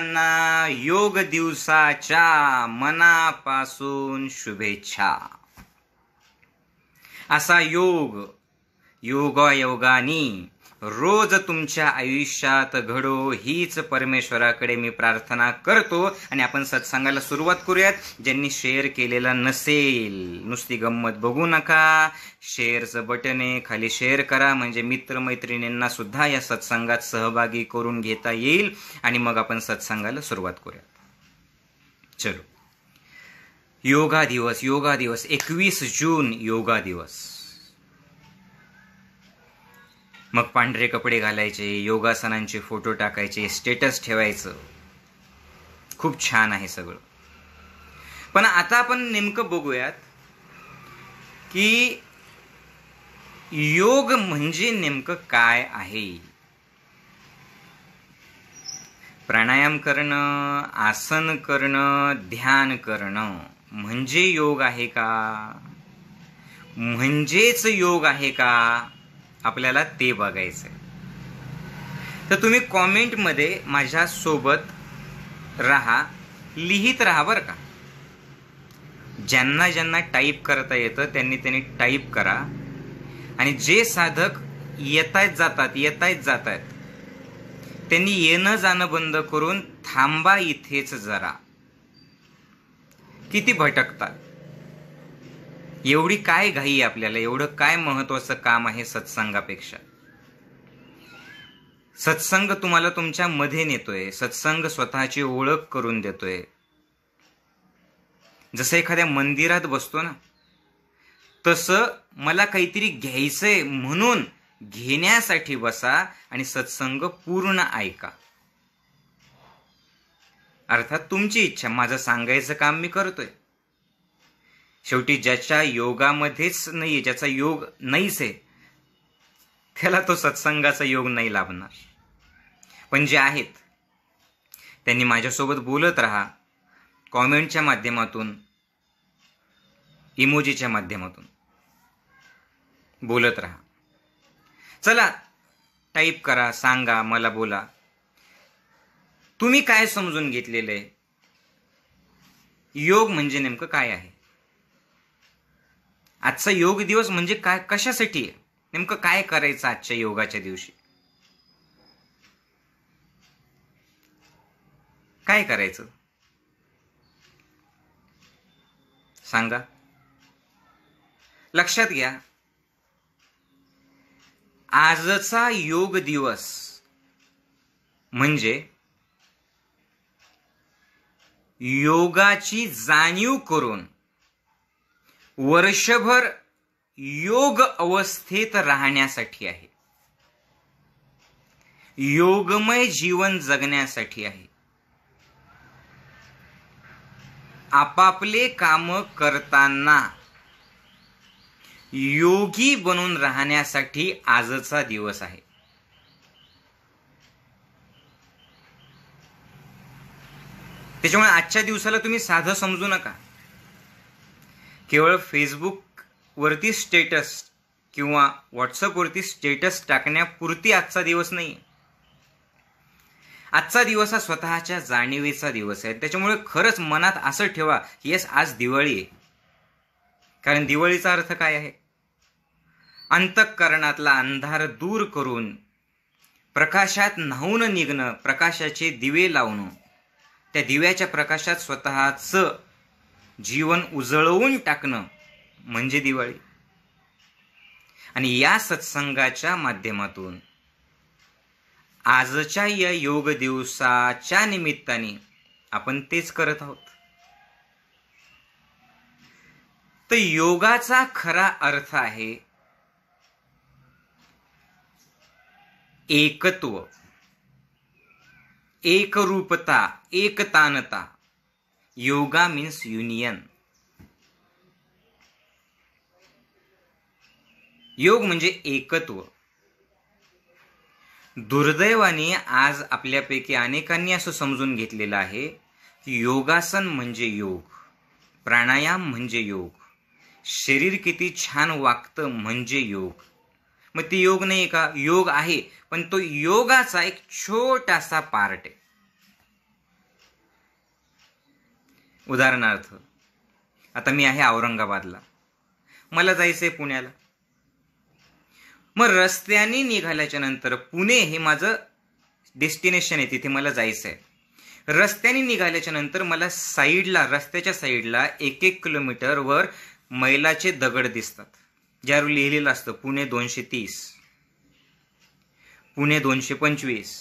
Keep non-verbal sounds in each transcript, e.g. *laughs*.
सर्वांना योग दिवसाच्या मनापासून शुभेच्छा असा योग योगानी रोज तुमच्या आयुष्यात घडो हीच परमेश्वराकडे मी प्रार्थना करतो आणि आपण सत्संगाला सुरुवात करूयात ज्यांनी शेअर केलेला नसेल नुसती गंमत बघू नका शेअरचं आहे खाली शेअर करा म्हणजे मित्रमैत्रिणींना सुद्धा या सत्संगात सहभागी करून घेता येईल आणि मग आपण सत्संगाला सुरुवात करूयात चलो योगा दिवस योगा दिवस एकवीस जून योगा दिवस मग पांढरे कपडे घालायचे योगासनांचे फोटो टाकायचे स्टेटस ठेवायचं खूप छान आहे सगळं पण आता आपण नेमकं बघूयात की योग म्हणजे नेमकं काय आहे प्राणायाम करणं आसन करणं ध्यान करणं म्हणजे योग आहे का म्हणजेच योग आहे का आपल्याला ते बघायचं आहे तर तुम्ही कॉमेंटमध्ये सोबत राहा लिहित राहा बरं का ज्यांना ज्यांना टाईप करता येतं त्यांनी त्यांनी टाईप करा आणि जे साधक येतायत जातात येतायत जात त्यांनी येणं जाणं बंद करून थांबा इथेच जरा किती भटकतात एवढी काय घाई आहे आपल्याला एवढं काय महत्वाचं काम आहे सत्संगापेक्षा सत्संग तुम्हाला तुमच्या मध्ये नेतोय सत्संग स्वतःची ओळख करून देतोय जसं एखाद्या मंदिरात बसतो ना तसं मला काहीतरी घ्यायचंय म्हणून घेण्यासाठी बसा आणि सत्संग पूर्ण ऐका अर्थात तुमची इच्छा माझं सांगायचं काम मी करतोय शेवटी ज्याच्या योगामध्येच नाही ज्याचा योग नाहीच आहे त्याला तो सत्संगाचा योग नाही लाभणार पण जे आहेत त्यांनी माझ्यासोबत बोलत राहा कॉमेंटच्या माध्यमातून इमोजीच्या माध्यमातून बोलत राहा चला टाईप करा सांगा मला बोला तुम्ही काय समजून घेतलेलं आहे योग म्हणजे नेमकं काय आहे आजचा योग दिवस म्हणजे काय कशासाठी आहे नेमकं काय करायचं आजच्या योगाच्या दिवशी काय करायचं सांगा लक्षात घ्या आजचा योग दिवस म्हणजे योगाची जाणीव करून वर्षभर योग अवस्थेत राहण्यासाठी आहे योगमय जीवन जगण्यासाठी आहे आपापले काम करताना योगी बनून राहण्यासाठी आजचा दिवस आहे त्याच्यामुळे आजच्या दिवसाला तुम्ही साधं समजू नका केवळ फेसबुकवरती स्टेटस किंवा व्हॉट्सअपवरती स्टेटस टाकण्यापुरती आजचा दिवस नाही आजचा दिवस हा स्वतःच्या जाणीवेचा दिवस आहे त्याच्यामुळे खरंच मनात असं ठेवा की येस आज दिवाळी आहे कारण दिवाळीचा अर्थ काय आहे अंतःकरणातला अंधार दूर करून प्रकाशात न्हावून निघणं प्रकाशाचे दिवे लावणं त्या दिव्याच्या प्रकाशात स्वतःचं जीवन उजळवून टाकणं म्हणजे दिवाळी आणि या सत्संगाच्या माध्यमातून आजच्या या योग दिवसाच्या निमित्ताने आपण तेच करत आहोत तर योगाचा खरा अर्थ आहे एकत्व एकरूपता एकतानता योगा मीन्स युनियन योग म्हणजे एकत्व दुर्दैवाने आज आपल्यापैकी अनेकांनी असं समजून घेतलेलं आहे की योगासन म्हणजे योग प्राणायाम म्हणजे योग शरीर किती छान वागतं म्हणजे योग मग ते योग नाही का योग आहे पण तो योगाचा एक छोटासा पार्ट आहे उदाहरणार्थ आता मी आहे औरंगाबादला मला जायचं आहे पुण्याला मग रस्त्याने निघाल्याच्या नंतर पुणे हे माझं डेस्टिनेशन आहे तिथे मला जायचं आहे रस्त्याने निघाल्याच्या नंतर मला साईडला रस्त्याच्या साईडला एक एक किलोमीटरवर मैलाचे दगड दिसतात ज्यावर लिहिलेलं असतं पुणे दोनशे तीस पुणे दोनशे पंचवीस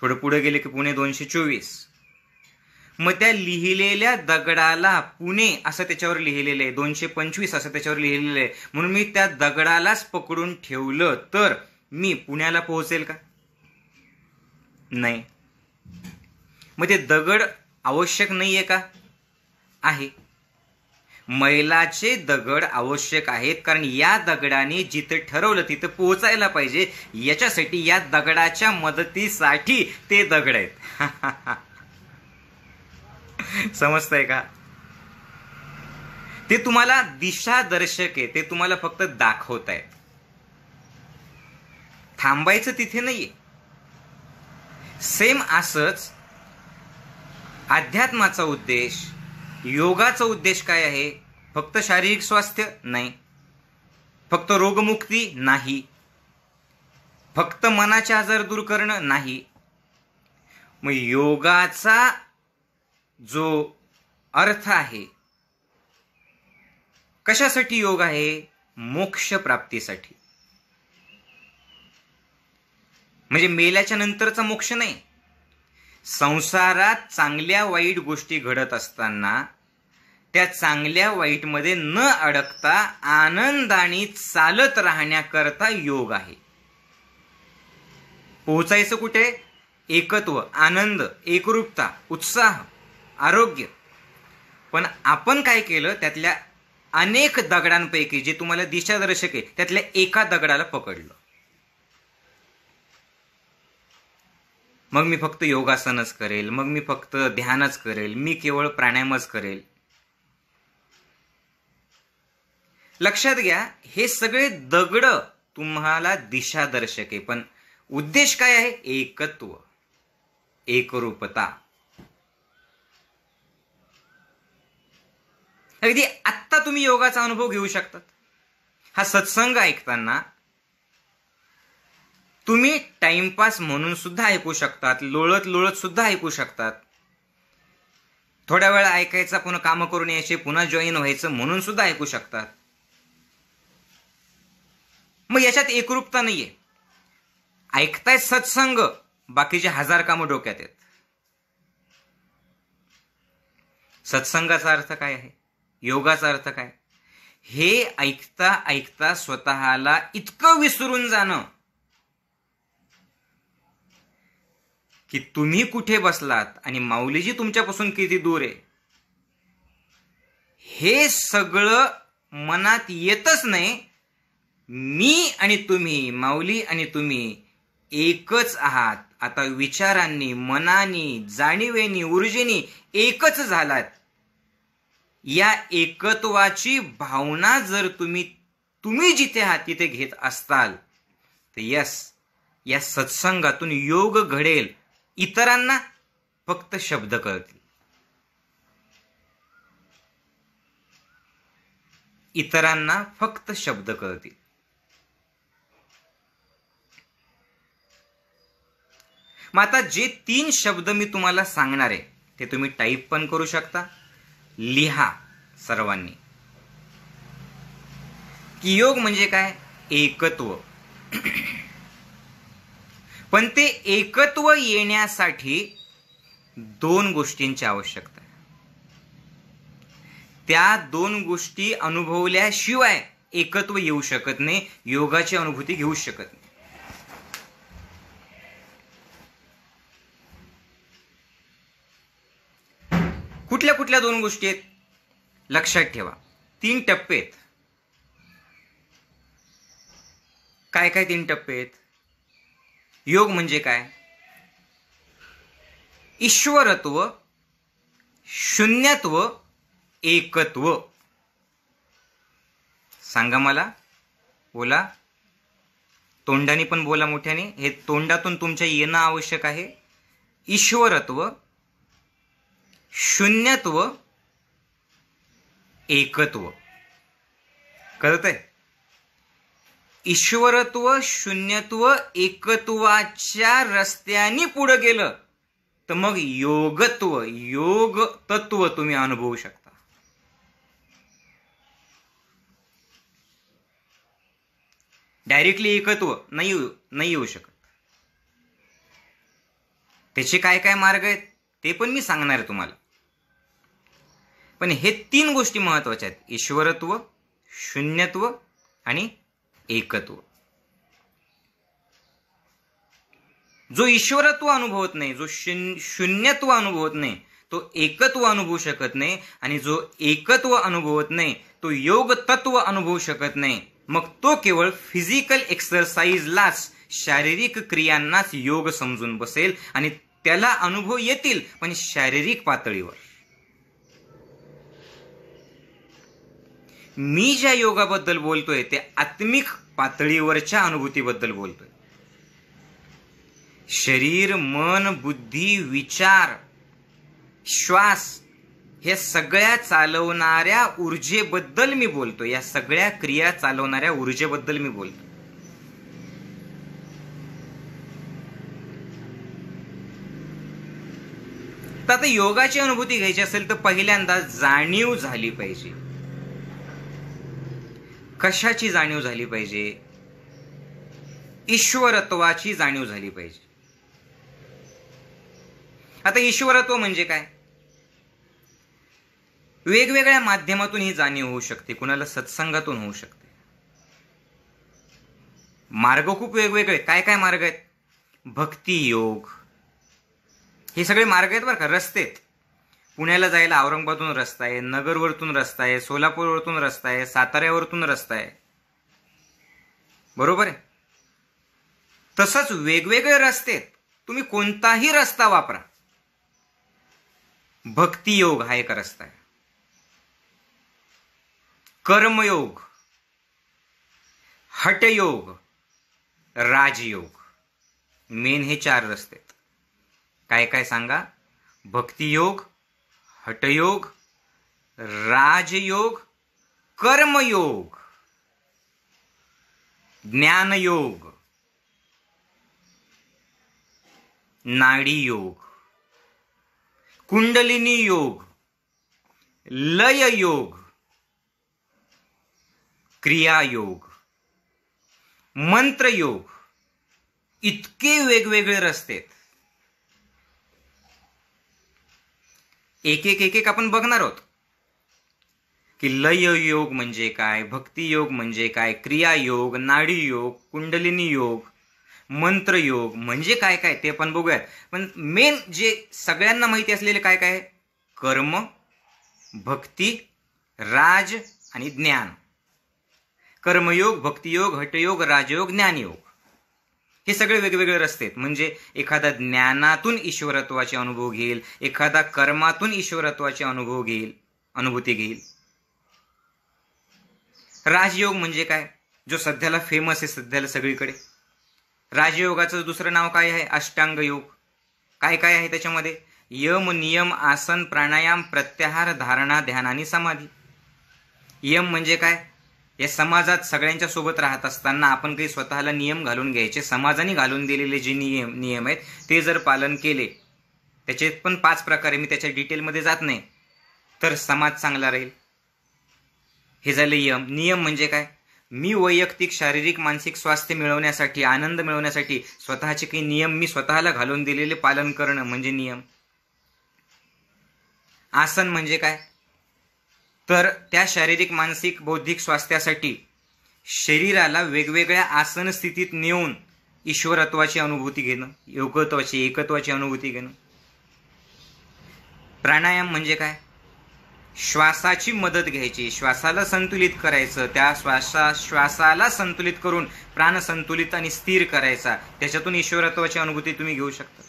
थोडं पुढे गेले की पुणे दोनशे चोवीस मग त्या लिहिलेल्या दगडाला पुणे असं त्याच्यावर लिहिलेलं आहे दोनशे पंचवीस असं त्याच्यावर लिहिलेलं आहे म्हणून मी त्या दगडालाच पकडून ठेवलं तर मी पुण्याला पोहोचेल का नाही मग ते दगड आवश्यक नाही आहे का आहे मैलाचे दगड आवश्यक आहेत कारण या दगडाने जिथं ठरवलं तिथं पोहोचायला पाहिजे याच्यासाठी या दगडाच्या मदतीसाठी ते दगड आहेत *laughs* समजतंय का ते तुम्हाला दिशादर्शक आहे ते तुम्हाला फक्त दाखवत आहे थांबायचं तिथे नाहीये सेम असच अध्यात्माचा उद्देश योगाचा उद्देश काय आहे फक्त शारीरिक स्वास्थ्य नाही फक्त रोगमुक्ती नाही फक्त मनाचे आजार दूर करणं नाही मग योगाचा जो अर्थ आहे कशासाठी योग आहे मोक्ष प्राप्तीसाठी म्हणजे मेल्याच्या नंतरचा मोक्ष नाही संसारात चांगल्या वाईट गोष्टी घडत असताना त्या चांगल्या वाईटमध्ये न अडकता आनंदाने चालत राहण्याकरता योग आहे पोहोचायचं कुठे एकत्व आनंद एकरूपता उत्साह आरोग्य पण आपण काय केलं त्यातल्या अनेक दगडांपैकी जे तुम्हाला दिशादर्शक आहे त्यातल्या एका दगडाला पकडलं मग मी फक्त योगासनच करेल मग मी फक्त ध्यानच करेल मी केवळ प्राणायामच करेल लक्षात घ्या हे सगळे दगड तुम्हाला दिशादर्शक आहे पण उद्देश काय आहे एकत्व एकरूपता अगदी आत्ता तुम्ही योगाचा अनुभव घेऊ शकतात हा सत्संग ऐकताना तुम्ही टाइमपास म्हणून सुद्धा ऐकू शकतात लोळत लोळत सुद्धा ऐकू शकतात थोड्या वेळा ऐकायचा पुन्हा काम करून यायचे पुन्हा जॉईन व्हायचं म्हणून सुद्धा ऐकू शकतात मग याच्यात एकरूपता नाहीये ऐकताय सत्संग बाकीचे हजार कामं डोक्यात आहेत सत्संगाचा अर्थ काय आहे योगाचा अर्थ काय हे ऐकता ऐकता स्वतःला इतकं विसरून जाणं की तुम्ही कुठे बसलात आणि माऊलीजी तुमच्यापासून किती दूर आहे हे सगळं मनात येतच नाही मी आणि तुम्ही माऊली आणि तुम्ही एकच आहात आता विचारांनी मनानी जाणीवेनी ऊर्जेनी एकच झालात या एकत्वाची भावना जर तुम्ही तुम्ही जिथे आहात तिथे घेत असताल तर यस या सत्संगातून योग घडेल इतरांना फक्त शब्द कळतील इतरांना फक्त शब्द कळतील मग आता जे तीन शब्द मी तुम्हाला सांगणार आहे ते तुम्ही टाईप पण करू शकता लिहा सर्वांनी की योग म्हणजे काय एकत्व पण ते एकत्व येण्यासाठी दोन गोष्टींची आवश्यकता त्या दोन गोष्टी अनुभवल्याशिवाय एकत्व येऊ शकत नाही योगाची अनुभूती घेऊ शकत नाही कुठल्या कुठल्या दोन गोष्टी आहेत लक्षात ठेवा तीन टप्पे आहेत काय काय तीन टप्पे आहेत योग म्हणजे काय ईश्वरत्व शून्यत्व एकत्व सांगा मला बोला तोंडाने पण बोला मोठ्याने हे तोंडातून तुमच्या येणं आवश्यक आहे ईश्वरत्व शून्यत्व एकत्व कळत आहे ईश्वरत्व शून्यत्व एकत्वाच्या रस्त्याने पुढे गेलं तर मग योगत्व योग तत्व तुम्ही अनुभवू शकता डायरेक्टली एकत्व नाही नाही येऊ शकत त्याचे काय काय मार्ग आहेत ते पण मी सांगणार आहे तुम्हाला पण हे तीन गोष्टी महत्वाच्या आहेत ईश्वरत्व शून्यत्व आणि एकत्व जो ईश्वरत्व अनुभवत नाही जो शून्यत्व अनुभवत नाही तो एकत्व अनुभवू शकत नाही आणि जो एकत्व अनुभवत नाही तो योग तत्व अनुभवू शकत नाही मग तो केवळ फिजिकल एक्सरसाइजलाच शारीरिक क्रियांनाच योग समजून बसेल आणि त्याला अनुभव येतील पण शारीरिक पातळीवर मी ज्या योगाबद्दल बोलतोय ते आत्मिक पातळीवरच्या अनुभूतीबद्दल बोलतोय शरीर मन बुद्धी विचार श्वास हे सगळ्या चालवणाऱ्या ऊर्जेबद्दल मी बोलतो या सगळ्या क्रिया चालवणाऱ्या ऊर्जेबद्दल मी बोलतो तर आता योगाची अनुभूती घ्यायची असेल तर पहिल्यांदा जाणीव झाली पाहिजे कशाची जाणीव झाली पाहिजे ईश्वरत्वाची जाणीव झाली पाहिजे आता ईश्वरत्व म्हणजे काय वेगवेगळ्या माध्यमातून ही जाणीव होऊ शकते कुणाला सत्संगातून होऊ शकते मार्ग खूप वेगवेगळे काय काय मार्ग आहेत भक्ती योग हे सगळे मार्ग आहेत बरं का रस्तेत पुण्याला जायला औरंगाबादून रस्ता आहे नगरवरतून रस्ता आहे सोलापूरवरतून रस्ता आहे साताऱ्यावरतून रस्ता आहे बरोबर आहे तसंच वेगवेगळे रस्ते तुम्ही कोणताही रस्ता वापरा भक्तियोग हा एक रस्ता आहे कर्मयोग हटयोग राजयोग मेन हे चार रस्ते काय काय सांगा भक्तियोग हटयोग राजयोग कर्मयोग ज्ञानयोग नाडी योग कुंडलिनी योग लय योग क्रियायोग मंत्रयोग इतके वेगवेगळे रस्ते एक एक एक एक आपण बघणार आहोत की लय योग म्हणजे काय भक्ती योग म्हणजे काय क्रिया योग नाडी योग कुंडलिनी योग मंत्र योग म्हणजे काय काय ते आपण बघूयात पण मेन जे सगळ्यांना माहिती असलेले काय काय कर्म भक्ती राज आणि ज्ञान कर्मयोग भक्तियोग हटयोग राजयोग ज्ञानयोग हे सगळे वेगवेगळे रस्ते आहेत म्हणजे एखादा ज्ञानातून ईश्वरत्वाचे अनुभव घेईल एखादा कर्मातून ईश्वरत्वाचे अनुभव घेईल अनुभूती घेईल राजयोग म्हणजे काय जो सध्याला फेमस आहे सध्याला सगळीकडे राजयोगाचं दुसरं नाव काय आहे अष्टांग योग काय काय आहे त्याच्यामध्ये यम नियम आसन प्राणायाम प्रत्याहार धारणा ध्यान आणि समाधी यम म्हणजे काय या समाजात सगळ्यांच्या सोबत राहत असताना आपण काही स्वतःला नियम घालून घ्यायचे समाजाने घालून दिलेले जे नियम नियम आहेत ते जर पालन केले त्याचे पण पाच प्रकारे मी त्याच्या डिटेलमध्ये जात नाही तर समाज चांगला राहील हे झाले यम नियम म्हणजे काय मी वैयक्तिक शारीरिक मानसिक स्वास्थ्य मिळवण्यासाठी आनंद मिळवण्यासाठी स्वतःचे काही नियम मी स्वतःला घालून दिलेले पालन करणं म्हणजे नियम आसन म्हणजे काय तर त्या शारीरिक मानसिक बौद्धिक स्वास्थ्यासाठी शरीराला वेगवेगळ्या आसन स्थितीत नेऊन ईश्वरत्वाची अनुभूती घेणं योगत्वाची एकत्वाची अनुभूती घेणं प्राणायाम म्हणजे काय श्वासाची मदत घ्यायची श्वासाला संतुलित करायचं त्या श्वासा श्वासाला संतुलित करून प्राण संतुलित आणि स्थिर करायचा त्याच्यातून ईश्वरत्वाची अनुभूती तुम्ही घेऊ शकता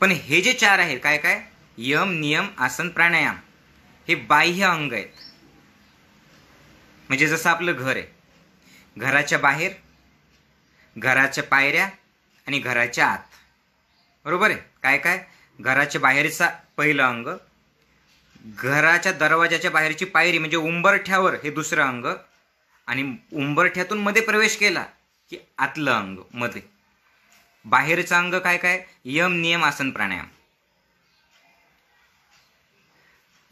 पण हे जे चार आहेत काय काय यम नियम आसन प्राणायाम हे बाह्य अंग आहेत म्हणजे जसं आपलं घर आहे घराच्या बाहेर घराच्या पायऱ्या आणि घराच्या आत बरोबर आहे काय काय घराच्या बाहेरचा पहिलं अंग घराच्या दरवाजाच्या बाहेरची पायरी म्हणजे उंबरठ्यावर हे दुसरं अंग आणि उंबरठ्यातून मध्ये प्रवेश केला की आतलं अंग मध्ये बाहेरचं अंग काय काय यम नियम आसन प्राणायाम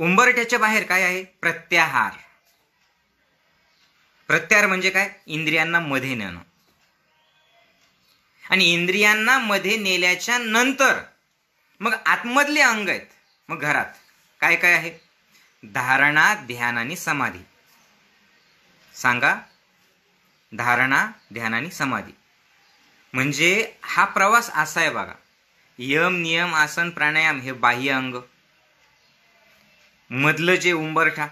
उंबरठ्याच्या बाहेर काय आहे प्रत्याहार प्रत्याहार म्हणजे काय इंद्रियांना मध्ये नेणं आणि इंद्रियांना मध्ये नेल्याच्या नंतर मग आतमधले अंग आहेत मग घरात काय काय आहे धारणा ध्यान आणि समाधी सांगा धारणा ध्यान आणि समाधी म्हणजे हा प्रवास असा आहे बघा यम नियम आसन प्राणायाम हे बाह्य अंग मधलं जे उंबरठा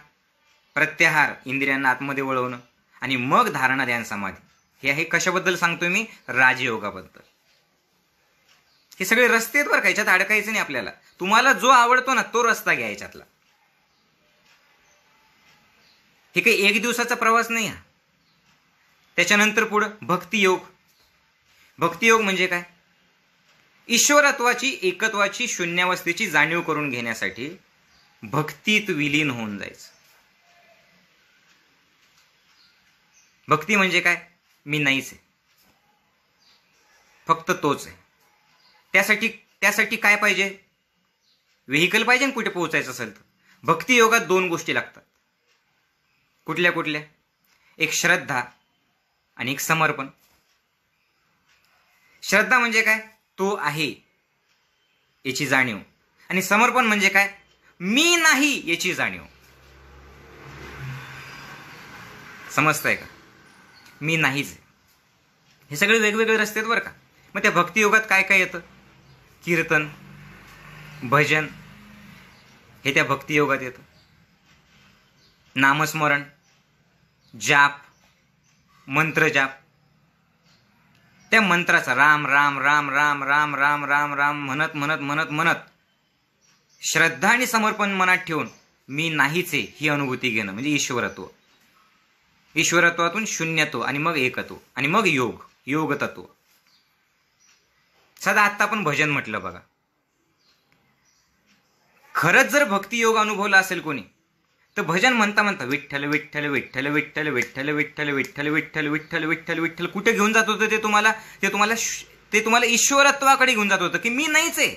प्रत्याहार इंद्रियांना आतमध्ये वळवणं आणि मग धारणा ध्यान समाधी हे आहे कशाबद्दल सांगतोय मी राजयोगाबद्दल हे सगळे रस्ते आहेत बरं का याच्यात अडकायचं नाही आपल्याला तुम्हाला जो आवडतो ना तो रस्ता घ्या याच्यातला हे काही एक दिवसाचा प्रवास नाही हा त्याच्यानंतर पुढं भक्तियोग भक्तियोग म्हणजे काय ईश्वरत्वाची एकत्वाची शून्यावस्थेची जाणीव करून घेण्यासाठी भक्तीत विलीन होऊन जायचं भक्ती म्हणजे काय मी नाहीच आहे फक्त तोच आहे त्यासाठी त्यासाठी काय पाहिजे व्हेकल पाहिजे कुठे पोहोचायचं असेल तर भक्ती योगात दोन गोष्टी लागतात कुठल्या कुठल्या एक श्रद्धा आणि एक समर्पण श्रद्धा म्हणजे काय तो आहे याची जाणीव आणि समर्पण म्हणजे काय मी नाही याची जाणीव आहे का मी नाहीच हे सगळे वेगवेगळे रस्ते आहेत बरं का मग त्या भक्तियोगात काय काय येतं कीर्तन भजन हे त्या भक्तियोगात येतं नामस्मरण जाप मंत्र जाप त्या मंत्राचा राम राम राम राम राम राम राम राम म्हणत म्हणत म्हणत म्हणत श्रद्धा आणि समर्पण मनात ठेवून मी नाहीचे ही अनुभूती घेणं म्हणजे ईश्वरत्व ईश्वरत्वातून शून्यत्व आणि मग एकत्व आणि मग योग तत्व सदा आत्ता आपण भजन म्हटलं बघा खरंच जर भक्ती योग अनुभवला असेल कोणी तर भजन म्हणता म्हणता विठ्ठल विठ्ठल विठ्ठल विठ्ठल विठ्ठल विठ्ठल विठ्ठल विठ्ठल विठ्ठल विठ्ठल विठ्ठल कुठे घेऊन जात होतं ते तुम्हाला ते तुम्हाला ते तुम्हाला ईश्वरत्वाकडे घेऊन जात होतं की मी नाहीच आहे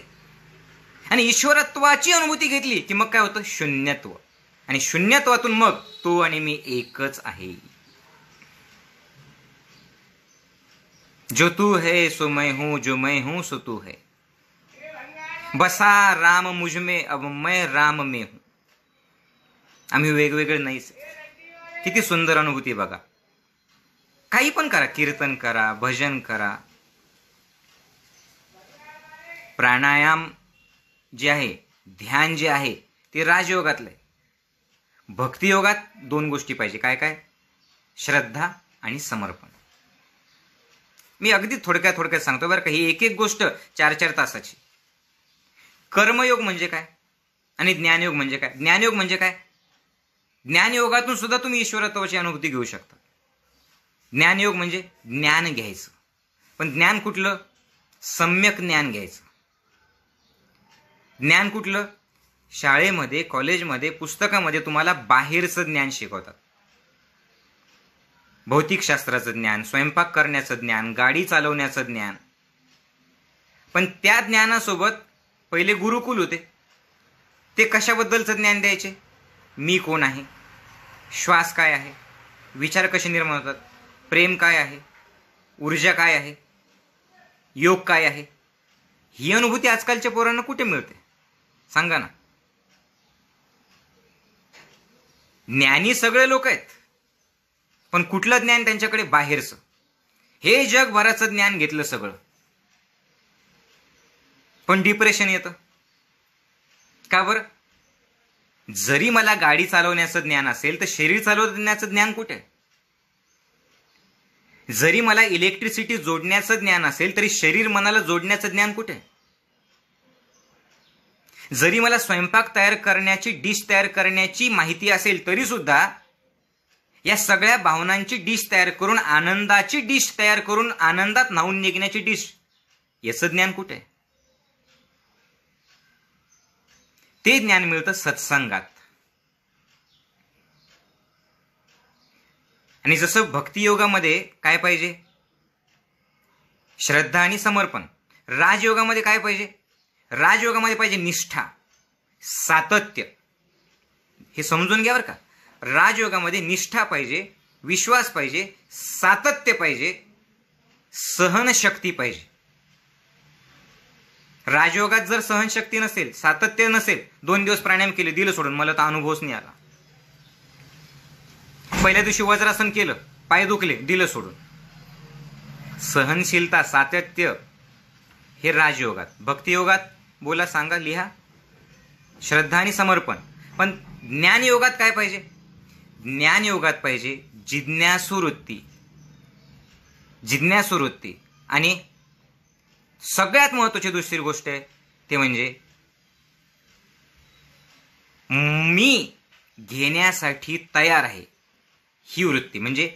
आणि ईश्वरत्वाची अनुभूती घेतली की मग काय होतं शून्यत्व आणि शून्यत्वातून मग तो आणि मी एकच आहे जो तू है सो मैं हूं जो मैं हूं सो तू है बसा राम मुझ में अब मैं राम में हूं आम्ही वेगवेगळे नाही किती सुंदर अनुभूती बघा काही पण करा कीर्तन करा भजन करा प्राणायाम जे आहे ध्यान जे आहे ते राजयोगातलं आहे भक्तियोगात दोन गोष्टी पाहिजे काय काय श्रद्धा आणि समर्पण मी अगदी थोडक्यात थोडक्यात सांगतो बरं का ही एक एक गोष्ट चार चार तासाची कर्मयोग म्हणजे काय आणि ज्ञानयोग म्हणजे काय ज्ञानयोग म्हणजे काय ज्ञानयोगातून सुद्धा तुम्ही ईश्वरत्वाची अनुभूती घेऊ शकता ज्ञानयोग म्हणजे ज्ञान घ्यायचं पण ज्ञान कुठलं सम्यक ज्ञान घ्यायचं ज्ञान कुठलं शाळेमध्ये कॉलेजमध्ये पुस्तकामध्ये तुम्हाला बाहेरचं ज्ञान शिकवतात भौतिकशास्त्राचं ज्ञान स्वयंपाक करण्याचं ज्ञान गाडी चालवण्याचं ज्ञान पण त्या ज्ञानासोबत पहिले गुरुकुल होते ते कशाबद्दलचं ज्ञान द्यायचे मी कोण आहे श्वास काय आहे विचार कसे निर्माण होतात प्रेम काय आहे ऊर्जा काय आहे योग काय आहे ही अनुभूती आजकालच्या पोरांना कुठे मिळते सांगा ना ज्ञानी सगळे लोक आहेत पण कुठलं ज्ञान त्यांच्याकडे बाहेरचं हे जगभराचं ज्ञान घेतलं सगळं पण डिप्रेशन येतं का बर जरी मला गाडी चालवण्याचं ज्ञान असेल तर शरीर चालवण्याचं ज्ञान कुठे जरी मला इलेक्ट्रिसिटी जोडण्याचं ज्ञान असेल तरी शरीर मनाला जोडण्याचं ज्ञान कुठे आहे जरी मला स्वयंपाक तयार करण्याची डिश तयार करण्याची माहिती असेल तरी सुद्धा या सगळ्या भावनांची डिश तयार करून आनंदाची डिश तयार करून आनंदात नावून निघण्याची डिश याचं ज्ञान कुठे ते ज्ञान मिळतं सत्संगात आणि जसं भक्तियोगामध्ये काय पाहिजे श्रद्धा आणि समर्पण राजयोगामध्ये काय पाहिजे राजयोगामध्ये पाहिजे निष्ठा सातत्य हे समजून घ्या बरं का राजयोगामध्ये निष्ठा पाहिजे विश्वास पाहिजे सातत्य पाहिजे सहनशक्ती पाहिजे राजयोगात जर सहनशक्ती नसेल सातत्य नसेल दोन दिवस प्राणायाम केले दिलं सोडून मला तर अनुभवच नाही आला पहिल्या दिवशी वज्रासन केलं पाय दुखले दिलं सोडून सहनशीलता सातत्य हे राजयोगात भक्तियोगात बोला सांगा लिहा श्रद्धा आणि समर्पण पण ज्ञान योगात काय पाहिजे ज्ञान योगात पाहिजे जिज्ञासूवृत्ती जिज्ञासूवृत्ती आणि सगळ्यात महत्वाची दुसरी गोष्ट आहे ते म्हणजे मी घेण्यासाठी तयार आहे ही वृत्ती म्हणजे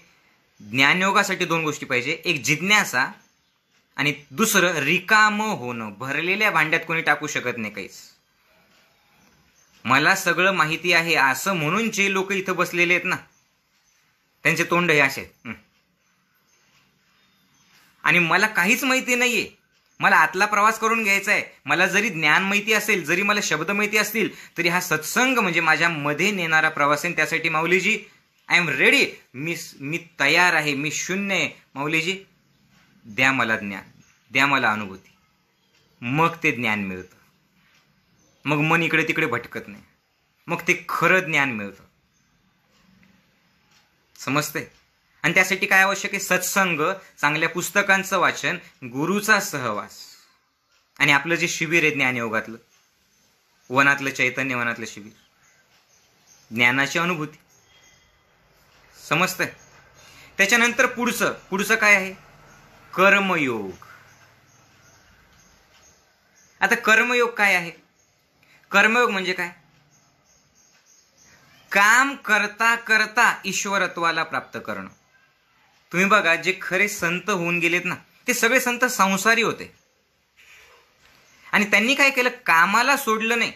ज्ञानयोगासाठी दोन गोष्टी पाहिजे एक जिज्ञासा आणि दुसरं रिकाम होणं भरलेल्या भांड्यात कोणी टाकू शकत नाही काहीच मला सगळं माहिती आहे असं म्हणून जे लोक इथं बसलेले आहेत ना त्यांचे तोंड हे असे आणि मला काहीच माहिती नाहीये मला आतला प्रवास करून घ्यायचा आहे मला जरी ज्ञान माहिती असेल जरी मला शब्द माहिती असतील तरी हा सत्संग म्हणजे माझ्या मध्ये नेणारा प्रवास आहे त्यासाठी माऊलीजी आय एम रेडी मी मी तयार आहे मी शून्य आहे माऊलीजी द्या मला ज्ञान द्या मला अनुभूती मग ते ज्ञान मिळतं मग मन इकडे तिकडे भटकत नाही मग ते खरं ज्ञान मिळतं समजतंय आणि त्यासाठी काय आवश्यक आहे सत्संग चांगल्या पुस्तकांचं वाचन गुरुचा सहवास आणि आपलं जे शिबिर आहे ज्ञानयोगातलं वनातलं चैतन्य वनातलं शिबिर ज्ञानाची अनुभूती समजतंय त्याच्यानंतर पुढचं पुढचं काय आहे कर्मयोग आता कर्मयोग काय आहे कर्मयोग म्हणजे काय काम करता करता ईश्वरत्वाला प्राप्त करणं तुम्ही बघा जे खरे संत होऊन गेलेत ना ते सगळे संत संसारी होते आणि त्यांनी काय केलं कामाला सोडलं नाही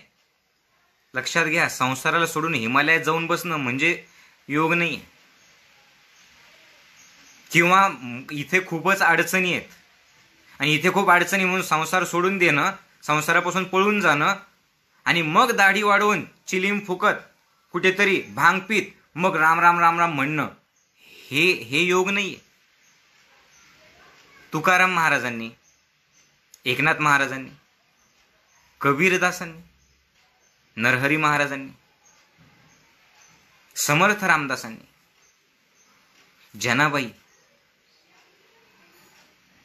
लक्षात घ्या संसाराला सोडून हिमालयात जाऊन बसणं म्हणजे योग नाही किंवा इथे खूपच अडचणी आहेत आणि इथे खूप अडचणी म्हणून संसार सोडून देणं संसारापासून पळून जाणं आणि मग दाढी वाढवून चिलीम फुकत कुठेतरी भांग पीत मग राम राम राम राम म्हणणं हे हे योग नाही तुकाराम महाराजांनी एकनाथ महाराजांनी कबीरदासांनी नरहरी महाराजांनी समर्थ रामदासांनी जनाबाई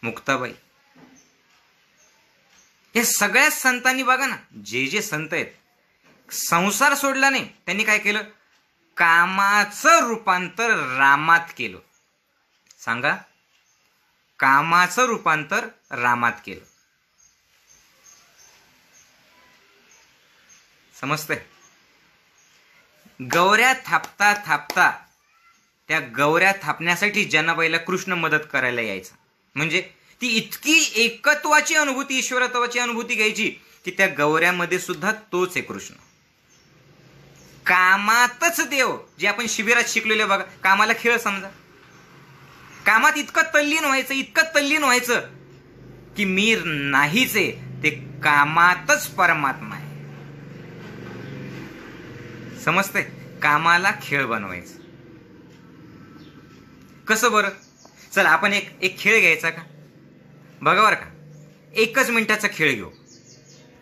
मुक्ताबाई हे सगळ्या संतांनी बघा ना जे जे संत आहेत संसार सोडला नाही त्यांनी काय केलं कामाचं रूपांतर रामात केलं सांगा कामाचं रूपांतर रामात केलं समजतंय गौऱ्या थापता थापता त्या गौऱ्या थापण्यासाठी जनाबाईला कृष्ण मदत करायला यायचा म्हणजे ती इतकी एकत्वाची अनुभूती ईश्वरत्वाची अनुभूती घ्यायची की त्या गौऱ्यामध्ये सुद्धा तोच आहे कृष्ण कामातच देव जे आपण शिबिरात शिकलेले बघा कामाला खेळ समजा कामात इतकं तल्लीन व्हायचं इतकं तल्लीन व्हायचं की मी नाहीच आहे ते कामातच परमात्मा आहे समजतंय कामाला खेळ बनवायचं कसं बरं चला आपण एक एक खेळ घ्यायचा का बघा बरं का एकच मिनिटाचा खेळ घेऊ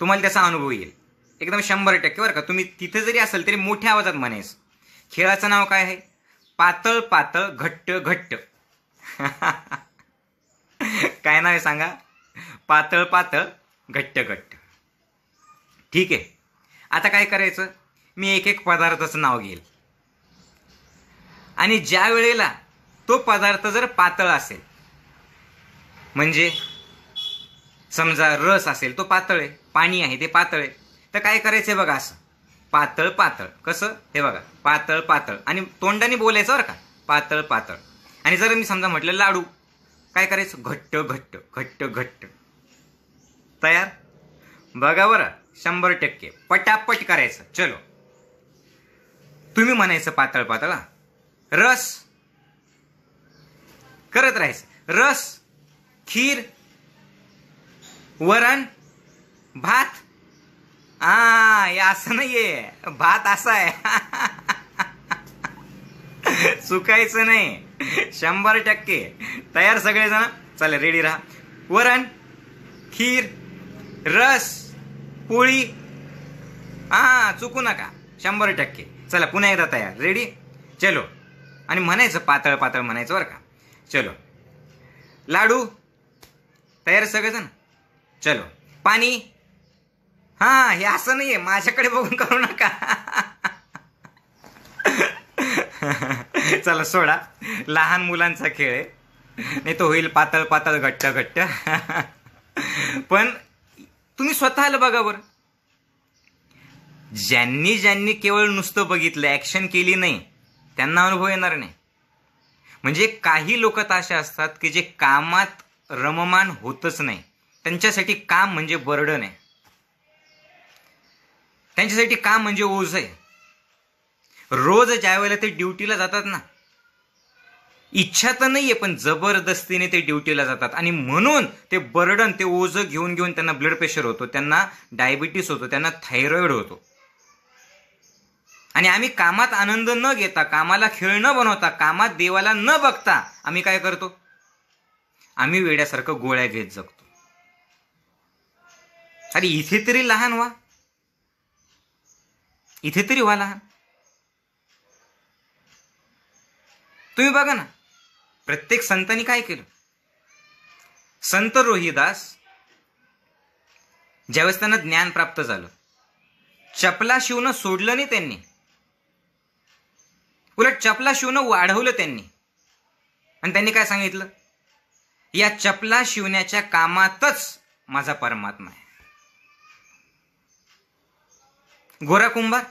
तुम्हाला त्याचा अनुभव येईल एकदम शंभर टक्के बरं का तुम्ही तिथं जरी असाल तरी मोठ्या आवाजात म्हणायचं खेळाचं नाव काय आहे पातळ पातळ घट्ट घट्ट *laughs* काय नाव आहे सांगा पातळ पातळ घट्ट घट्ट ठीक आहे आता काय करायचं मी एक एक पदार्थाचं नाव घेईल आणि ज्या वेळेला तो पदार्थ जर पातळ असेल म्हणजे समजा रस असेल तो पातळ आहे पाणी आहे ते पातळ आहे तर काय करायचं बघा असं पातळ पातळ कसं हे बघा पातळ पातळ आणि तोंडाने बोलायचं बरं का पातळ पातळ आणि जर मी समजा म्हटलं लाडू काय करायचं घट्ट घट्ट घट्ट घट्ट तयार बघा बरं शंभर टक्के पटापट करायचं चलो तुम्ही म्हणायचं पातळ पातळ रस करत राहायस रस खीर वरण भात हा असं नाहीये भात असा आहे चुकायचं *laughs* नाही शंभर टक्के तयार सगळेजण चला रेडी राहा वरण खीर रस पोळी हा चुकू नका शंभर टक्के चला पुन्हा एकदा तयार रेडी चलो आणि म्हणायचं पातळ पातळ म्हणायचं बरं का चलो लाडू तयार सगळेजण चलो पाणी हा हे असं नाहीये माझ्याकडे बघून करू नका चला सोडा लहान मुलांचा खेळ आहे नाही तो होईल पातळ पातळ घट्ट घट्ट पण तुम्ही स्वतःला बघा बरं ज्यांनी ज्यांनी केवळ नुसतं बघितलं ॲक्शन केली नाही त्यांना अनुभव येणार नाही म्हणजे काही लोक तर असे असतात की जे कामात रममान होतच नाही त्यांच्यासाठी काम म्हणजे बर्डन आहे त्यांच्यासाठी काम म्हणजे ओझ आहे रोज ज्या वेळेला ते ड्युटीला जातात ना इच्छा तर नाही आहे पण जबरदस्तीने ते ड्युटीला जातात आणि म्हणून ते बर्डन ते ओझं घेऊन घेऊन त्यांना ब्लड प्रेशर होतो त्यांना डायबिटीस होतो त्यांना थायरॉईड होतो आणि आम्ही कामात आनंद न घेता कामाला खेळ न बनवता कामात देवाला न बघता आम्ही काय करतो आम्ही वेड्यासारखं गोळ्या घेत जगतो अरे इथे तरी लहान व्हा इथे तरी व्हा लहान तुम्ही बघा ना प्रत्येक संतांनी काय केलं संत रोहिदास ज्यावेळेस त्यांना ज्ञान प्राप्त झालं चपला शिवणं सोडलं नाही त्यांनी उलट चपला शिवणं वाढवलं त्यांनी आणि त्यांनी काय सांगितलं या चपला शिवण्याच्या कामातच माझा परमात्मा आहे गोरा कुंभार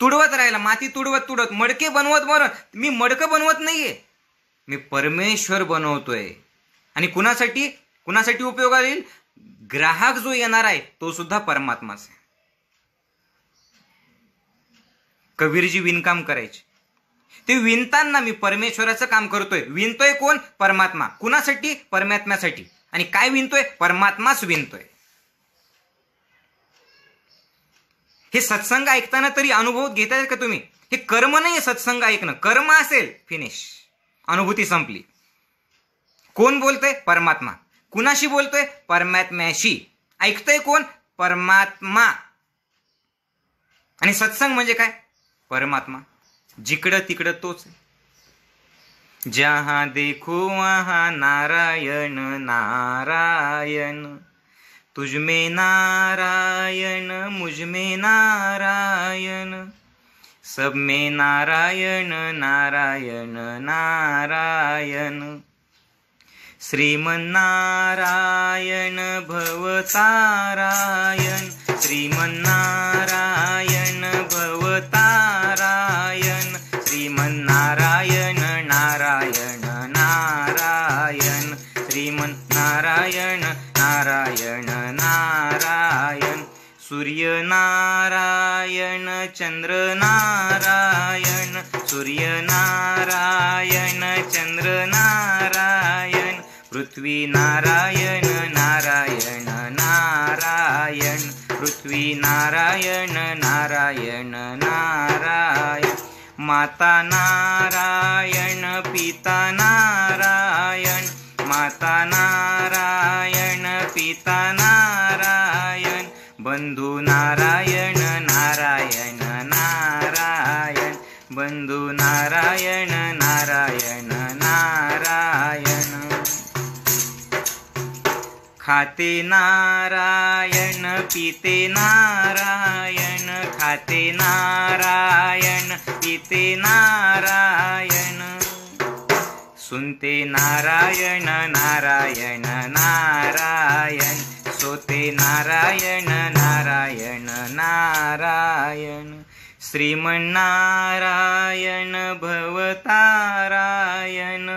तुडवत राहिला माती तुडवत तुडवत मडके बनवत बनवत मी मडकं बनवत नाहीये मी परमेश्वर बनवतोय आणि कुणासाठी कुणासाठी उपयोगाला येईल ग्राहक जो येणार आहे तो सुद्धा परमात्माच आहे कबीरजी विणकाम करायचे ते विणताना मी परमेश्वराचं काम करतोय विणतोय कोण परमात्मा कुणासाठी परमात्म्यासाठी आणि काय विणतोय परमात्माच विणतोय हे सत्संग ऐकताना तरी अनुभव घेताय का तुम्ही हे कर्म नाही सत्संग ऐकणं कर्म असेल फिनिश अनुभूती संपली कोण बोलतोय परमात्मा कुणाशी बोलतोय परमात्म्याशी ऐकतोय कोण परमात्मा आणि सत्संग म्हणजे काय परमात्मा जिकड तिकड तोच जहा देखो वहा नारायण नारायण तुझमे नारायण मुझमे नारायण सब में नारायण नारायण नारायण नारायण भवतारायण श्रीमन्नारायण श्रीमन नारायण नारायण नारायण सूर्य नारायण चंद्र नारायण सूर्य नारायण चंद्र नारायण पृथ्वी नारायण नारायण नारायण पृथ्वी नारायण नारायण नारायण माता नारायण पिता नारायण माता नारायण पिता नारायण बंधू नारायण नारायण नारायण बंधू नारायण नारायण नारायण खाते नारायण पिते नारायण खाते नारायण पिते नारायण सुनते नारायण नारायण नारायण सोते नारायण नारायण नारायण श्रीमन्नारायण भवतारायण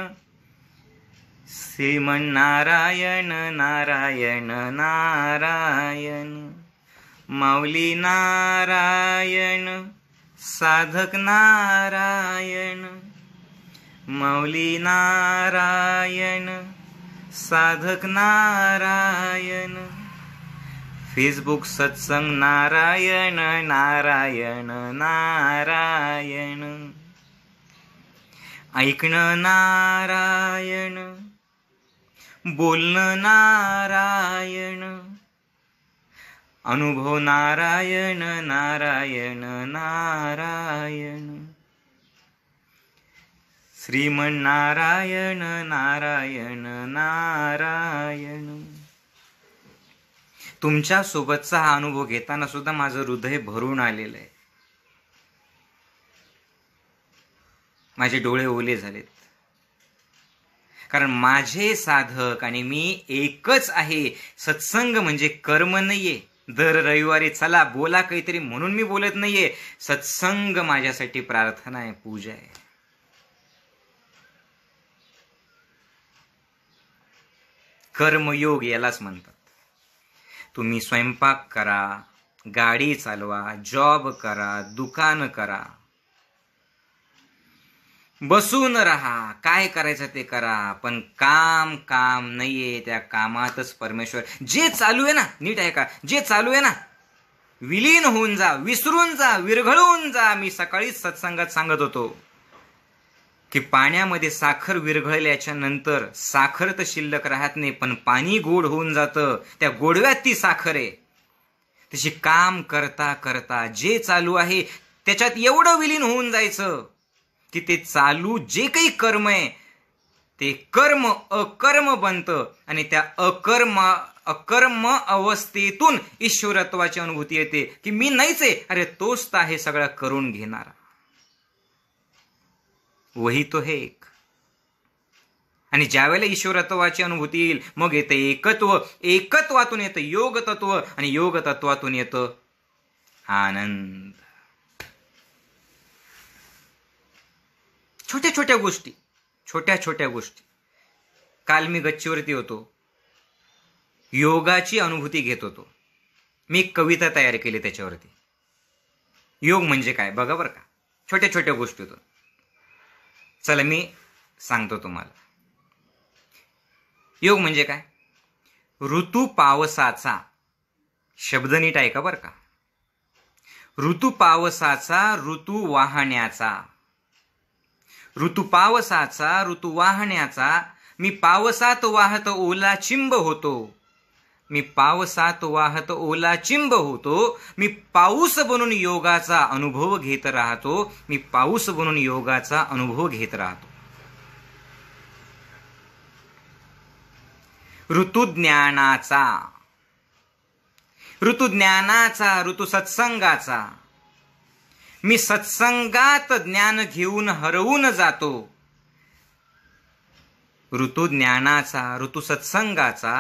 श्रीमन्नारायण नारायण नारायण माऊली नारायण साधक नारायण माऊली नारायण साधक नारायण फेसबुक सत्संग नारायण नारायण नारायण ऐकण नारायण बोलण नारायण अनुभव नारायण नारायण नारायण श्रीमन नारायण नारायण नारायण तुमच्या सोबतचा हा अनुभव घेताना सुद्धा माझं हृदय भरून आलेलं आहे माझे डोळे ओले झालेत कारण माझे साधक आणि मी एकच आहे सत्संग म्हणजे कर्म नाहीये दर रविवारी चला बोला काहीतरी म्हणून मी बोलत नाहीये सत्संग माझ्यासाठी प्रार्थना आहे पूजा आहे कर्मयोग यालाच म्हणतात तुम्ही स्वयंपाक करा गाडी चालवा जॉब करा दुकान करा बसून राहा काय करायचं ते करा पण काम काम नाहीये त्या कामातच परमेश्वर जे चालू आहे ना नीट आहे का जे चालू आहे ना विलीन होऊन जा विसरून जा विरघळून जा मी सकाळीच सत्संगात सांगत होतो की पाण्यामध्ये साखर विरघळल्याच्या नंतर साखर तर शिल्लक राहत नाही पण पाणी गोड होऊन जातं त्या गोडव्यात ती साखर आहे तशी काम करता करता जे चालू आहे त्याच्यात एवढं विलीन होऊन जायचं की ते चालू जे काही कर्म आहे ते कर्म अकर्म बनतं आणि त्या अकर्म अकर्म अवस्थेतून ईश्वरत्वाची अनुभूती येते की मी नाहीच आहे अरे तोच तर आहे सगळं करून घेणारा वही तो हे एक आणि ज्यावेळेला ईश्वरत्वाची अनुभूती येईल मग येतं एकत्व एकत्वातून येतं योग तत्व आणि योग तत्वातून येत आनंद छोट्या छोट्या गोष्टी छोट्या छोट्या गोष्टी काल मी गच्चीवरती होतो योगाची अनुभूती घेत होतो मी कविता तयार केली त्याच्यावरती योग म्हणजे काय बघा बरं का छोट्या छोट्या गोष्टीतून चला मी सांगतो तुम्हाला योग म्हणजे काय ऋतू पावसाचा शब्द नीट ऐका बर का ऋतू पावसाचा ऋतू वाहण्याचा ऋतू पावसाचा ऋतू वाहण्याचा मी पावसात वाहत ओला चिंब होतो मी पावसात वाहत ओला चिंब होतो मी पाऊस बनून योगाचा अनुभव घेत राहतो मी पाऊस बनून योगाचा अनुभव घेत राहतो ऋतुज्ञानाचा ऋतुज्ञानाचा ऋतु सत्संगाचा मी सत्संगात ज्ञान घेऊन हरवून जातो ऋतुज्ञानाचा ऋतु सत्संगाचा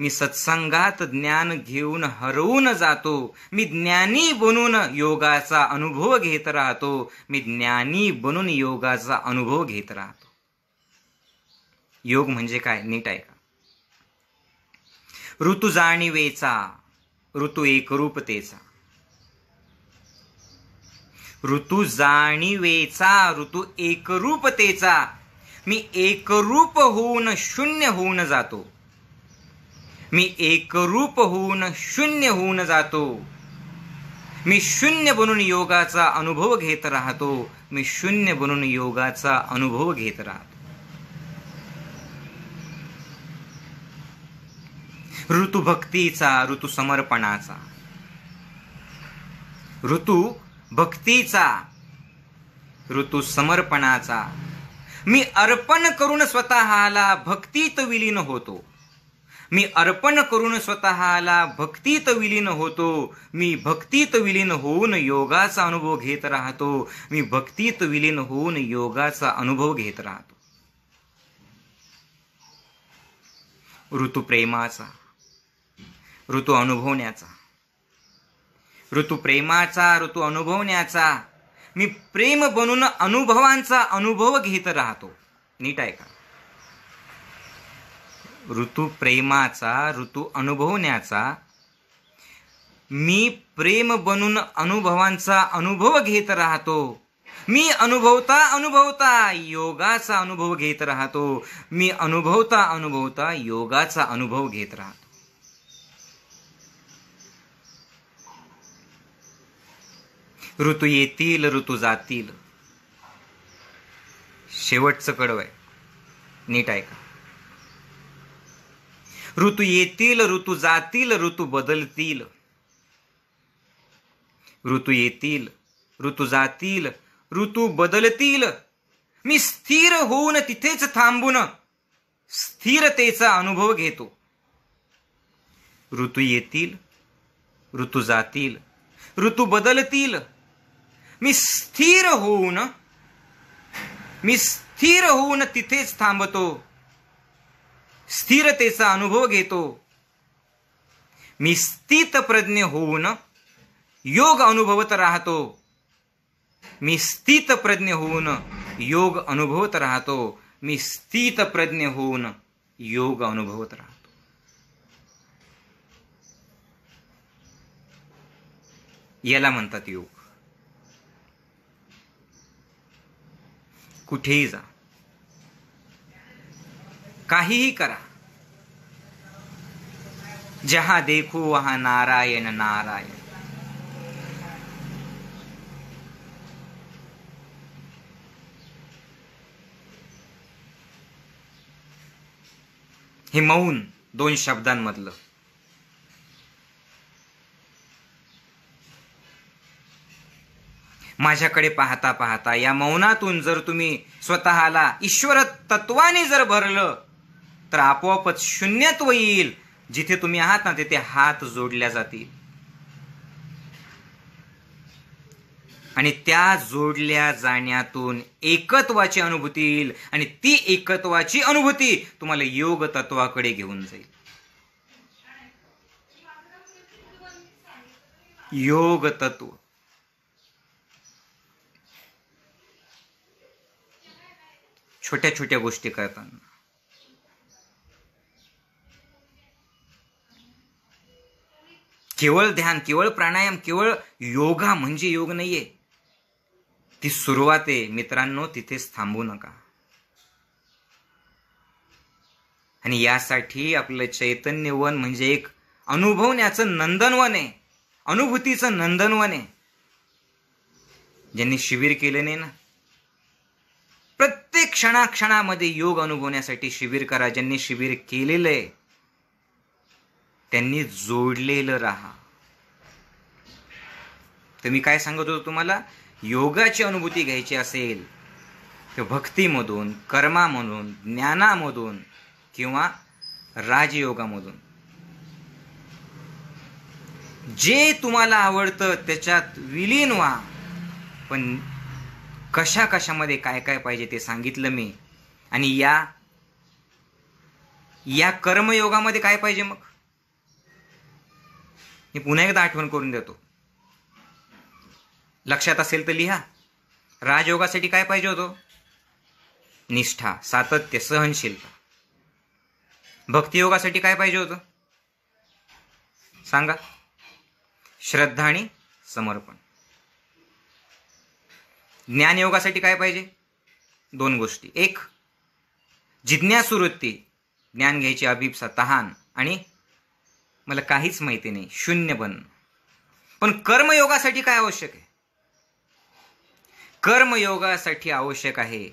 मी सत्संगात ज्ञान घेऊन हरवून जातो मी ज्ञानी बनून योगाचा अनुभव घेत राहतो मी ज्ञानी बनून योगाचा अनुभव घेत राहतो योग म्हणजे काय नीट आहे का ऋतू जाणीवेचा ऋतू एकरूपतेचा ऋतू जाणीवेचा ऋतू एकरूपतेचा मी एकरूप होऊन शून्य होऊन जातो मी एक रूप होऊन शून्य होऊन जातो मी शून्य बनून योगाचा अनुभव घेत राहतो मी शून्य बनून योगाचा अनुभव घेत राहतो भक्तीचा ऋतु समर्पणाचा ऋतु भक्तीचा ऋतु समर्पणाचा मी अर्पण करून स्वतःला भक्तीत विलीन होतो मी अर्पण करून स्वतःला भक्तीत विलीन होतो मी भक्तीत विलीन होऊन योगाचा अनुभव घेत राहतो मी भक्तीत विलीन होऊन योगाचा अनुभव घेत राहतो ऋतुप्रेमाचा ऋतू अनुभवण्याचा ऋतुप्रेमाचा ऋतू अनुभवण्याचा मी प्रेम बनून अनुभवांचा अनुभव घेत राहतो नीट आहे का ऋतू प्रेमाचा ऋतू अनुभवण्याचा मी प्रेम बनून अनुभवांचा अनुभव घेत राहतो मी अनुभवता अनुभवता योगाचा अनुभव घेत राहतो मी अनुभवता अनुभवता योगाचा अनुभव घेत राहतो ऋतू येतील ऋतू जातील शेवटचं कडव आहे नीट ऐका ऋतू येतील ऋतू जातील ऋतू बदलतील ऋतू येतील ऋतू जातील ऋतू बदलतील मी स्थिर होऊन तिथेच थांबून स्थिरतेचा अनुभव घेतो ऋतू येतील ऋतू जातील ऋतू बदलतील मी स्थिर होऊन मी स्थिर होऊन तिथेच थांबतो स्थिरतेचा अनुभव घेतो मी स्थित प्रज्ञ होऊन योग अनुभवत राहतो मी स्थित प्रज्ञ होऊन योग अनुभवत राहतो मी स्थित प्रज्ञ होऊन योग अनुभवत राहतो याला म्हणतात योग कुठेही जा काहीही करा जहा देखू वहा नारायण नारायण हे मौन दोन शब्दांमधलं माझ्याकडे पाहता पाहता या मौनातून जर तुम्ही स्वतःला ईश्वर तत्वाने जर भरलं तर आपोआपच शून्यत्व येईल जिथे तुम्ही आहात ना तिथे हात जोडल्या जातील आणि त्या जोडल्या जाण्यातून एकत्वाची अनुभूती येईल आणि ती एकत्वाची अनुभूती तुम्हाला योग तत्वाकडे घेऊन जाईल योग तत्व छोट्या छोट्या गोष्टी करताना केवळ ध्यान केवळ प्राणायाम केवळ योगा म्हणजे योग नाहीये ती सुरुवात आहे मित्रांनो तिथेच थांबू नका आणि यासाठी आपलं चैतन्यवन म्हणजे एक अनुभवण्याचं नंदनवन आहे अनुभूतीचं नंदनवन आहे ज्यांनी शिबिर केले नाही ना प्रत्येक क्षणाक्षणामध्ये योग अनुभवण्यासाठी शिबिर करा ज्यांनी शिबिर केलेलं आहे त्यांनी जोडलेलं राहा तर मी काय सांगत होतो तुम्हाला योगाची अनुभूती घ्यायची असेल तर भक्तीमधून कर्मामधून ज्ञानामधून किंवा राजयोगामधून जे तुम्हाला आवडतं त्याच्यात विलीन व्हा पण कशा कशामध्ये काय काय पाहिजे ते सांगितलं मी आणि या या कर्मयोगामध्ये काय पाहिजे मग मी पुन्हा एकदा आठवण करून देतो लक्षात असेल तर लिहा राजयोगासाठी काय पाहिजे होतो निष्ठा सातत्य सहनशीलता भक्तियोगासाठी काय पाहिजे होतं सांगा श्रद्धा आणि समर्पण ज्ञानयोगासाठी काय पाहिजे दोन गोष्टी एक जिज्ञासुवृत्ती ज्ञान घ्यायची अभिप्सा तहान आणि मला काहीच माहिती नाही शून्य बन पण कर्मयोगासाठी काय आवश्यक आहे कर्मयोगासाठी आवश्यक आहे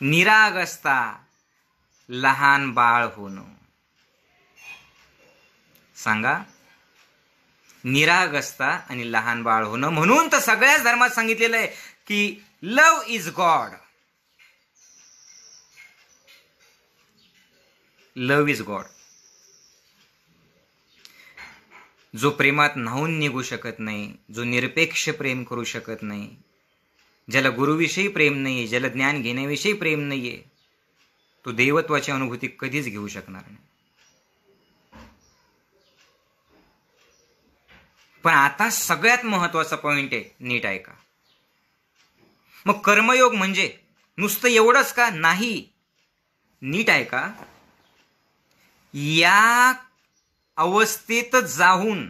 निरागस्ता लहान बाळ होणं सांगा निरागस्ता आणि लहान बाळ होणं म्हणून तर सगळ्याच धर्मात सांगितलेलं आहे की love is God love is God जो प्रेमात नाहून निघू शकत नाही जो निरपेक्ष प्रेम करू शकत नाही ज्याला गुरुविषयी प्रेम नाही आहे ज्याला ज्ञान घेण्याविषयी प्रेम नाही आहे तो देवत्वाची अनुभूती कधीच घेऊ शकणार नाही पण आता सगळ्यात महत्वाचा पॉइंट आहे नीट ऐका मग कर्मयोग म्हणजे नुसतं एवढंच का नाही नीट ऐका या अवस्थेत जाऊन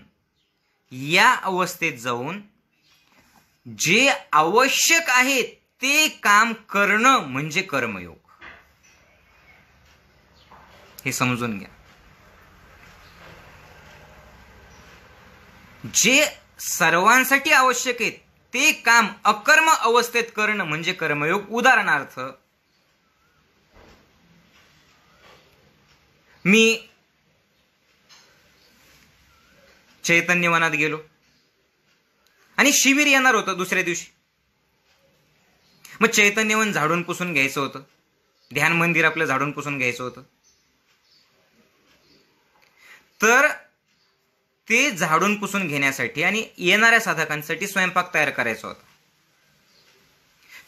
या अवस्थेत जाऊन जे आवश्यक आहे ते काम करणं म्हणजे कर्मयोग हे समजून घ्या जे सर्वांसाठी आवश्यक आहे ते काम अकर्म अवस्थेत करणं म्हणजे कर्मयोग उदाहरणार्थ मी चैतन्यवनात गेलो आणि शिबिर येणार होतं दुसऱ्या दिवशी मग चैतन्यवन झाडून पुसून घ्यायचं होतं ध्यान मंदिर आपलं झाडून पुसून घ्यायचं होतं तर ते झाडून पुसून घेण्यासाठी आणि येणाऱ्या साधकांसाठी स्वयंपाक तयार करायचा होता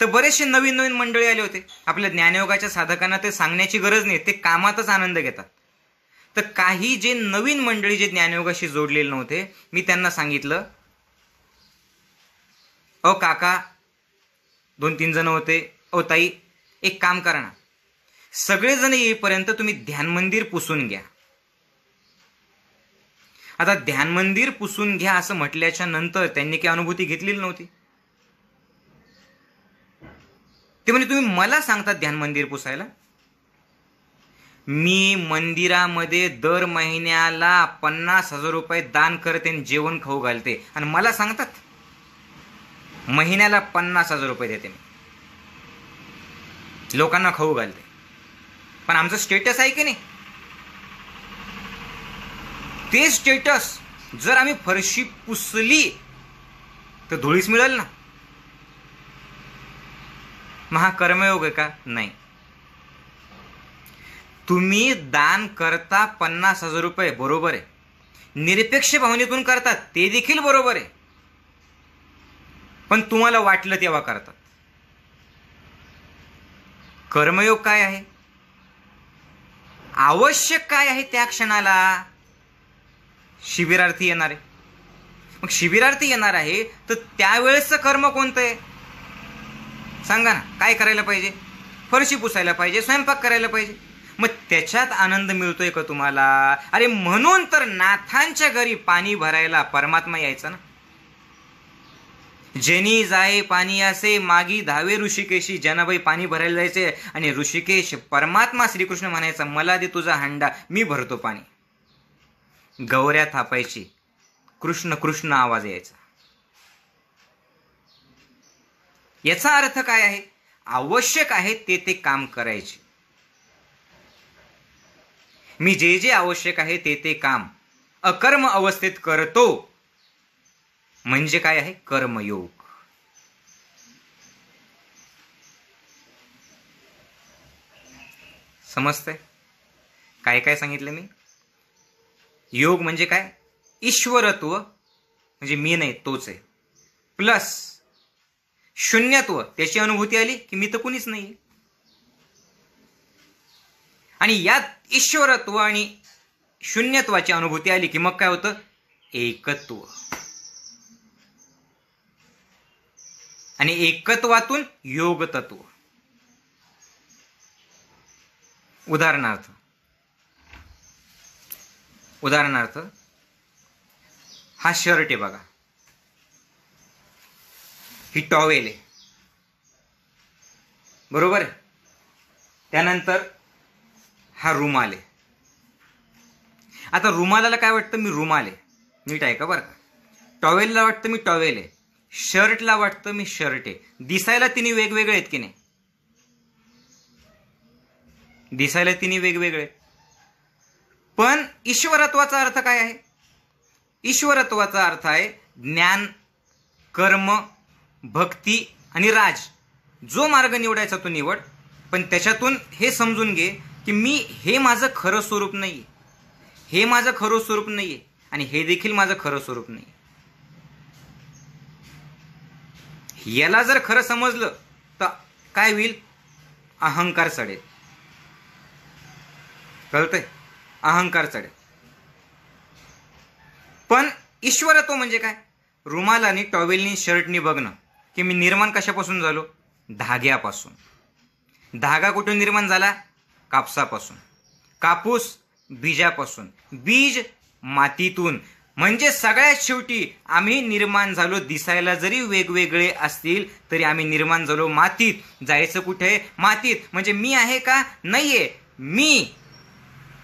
तर बरेचसे नवीन नवीन मंडळी आले होते आपल्या ज्ञानयोगाच्या साधकांना ते सांगण्याची गरज नाही ते कामातच आनंद घेतात तर काही जे नवीन मंडळी जे ज्ञानयोगाशी जोडलेले नव्हते मी त्यांना सांगितलं अ काका दोन तीन जण होते अ ताई एक काम करा ना सगळेजण येईपर्यंत तुम्ही ध्यान मंदिर पुसून घ्या आता ध्यान मंदिर पुसून घ्या असं म्हटल्याच्या नंतर त्यांनी काही अनुभूती घेतलेली नव्हती ते म्हणजे तुम्ही मला सांगता ध्यान मंदिर पुसायला मी मंदिरामध्ये दर महिन्याला पन्नास हजार रुपये दान करते आणि जेवण खाऊ घालते आणि मला सांगतात महिन्याला पन्नास हजार रुपये देते मी लोकांना खाऊ घालते पण आमचं स्टेटस आहे की नाही ते स्टेटस जर आम्ही फरशी पुसली तर धुळीस मिळेल ना महा कर्मयोग आहे का नाही तुम्ही दान करता पन्नास हजार रुपये बरोबर आहे निरपेक्ष भावनेतून करतात ते देखील बरोबर आहे पण तुम्हाला वाटलं तेव्हा करतात कर्मयोग काय आहे आवश्यक काय आहे त्या क्षणाला शिबिरार्थी येणार आहे मग शिबिरार्थी येणार आहे तर त्यावेळेसचं कर्म कोणतं आहे सांगा ना काय करायला पाहिजे फरशी पुसायला पाहिजे स्वयंपाक करायला पाहिजे मग त्याच्यात आनंद मिळतोय का तुम्हाला अरे म्हणून तर नाथांच्या घरी पाणी भरायला परमात्मा यायचा ना जेनी जाय पाणी असे मागी धावे ऋषिकेशी जनाबाई पाणी भरायला जायचे आणि ऋषिकेश परमात्मा श्रीकृष्ण म्हणायचा मला दे तुझा हंडा मी भरतो पाणी गौऱ्या थापायची कृष्ण कृष्ण आवाज यायचा याचा अर्थ काय आहे आवश्यक आहे ते ते काम करायचे मी जे जे आवश्यक आहे ते ते काम अकर्म अवस्थेत करतो म्हणजे काय आहे कर्मयोग समजतंय काय काय सांगितलं मी योग म्हणजे काय ईश्वरत्व म्हणजे मी नाही तोच आहे प्लस शून्यत्व त्याची अनुभूती आली की मी तर कुणीच नाही आणि यात ईश्वरत्व आणि शून्यत्वाची अनुभूती आली की मग काय होतं एकत्व आणि एकत्वातून योग तत्व उदाहरणार्थ उदाहरणार्थ हा शर्ट आहे बघा ही टॉवेल आहे बरोबर त्यानंतर हा रुमाल आहे आता रुमालाला काय वाटतं मी रुमाल आहे नीट आहे का बरं का टॉवेलला वाटतं मी टॉवेल आहे शर्टला वाटतं मी शर्ट आहे दिसायला तिने वेगवेगळे आहेत की नाही दिसायला तिने वेगवेगळे पण ईश्वरत्वाचा अर्थ काय आहे ईश्वरत्वाचा अर्थ आहे ज्ञान कर्म भक्ती आणि राज जो मार्ग निवडायचा तो निवड पण त्याच्यातून हे समजून घे की मी हे माझं खरं स्वरूप नाही हे माझं खरं स्वरूप नाही आणि हे देखील माझं खरं स्वरूप नाही याला जर खरं समजलं तर काय होईल अहंकार चढेल कळतंय अहंकार चढेल पण ईश्वर तो म्हणजे काय रुमालानी टॉवेलनी शर्टनी बघणं की मी निर्माण कशापासून झालो धाग्यापासून धागा कुठून निर्माण झाला कापसापासून कापूस बीजापासून बीज मातीतून म्हणजे सगळ्यात शेवटी आम्ही निर्माण झालो दिसायला जरी वेगवेगळे असतील तरी आम्ही निर्माण झालो मातीत जायचं कुठे मातीत म्हणजे मी आहे का नाहीये मी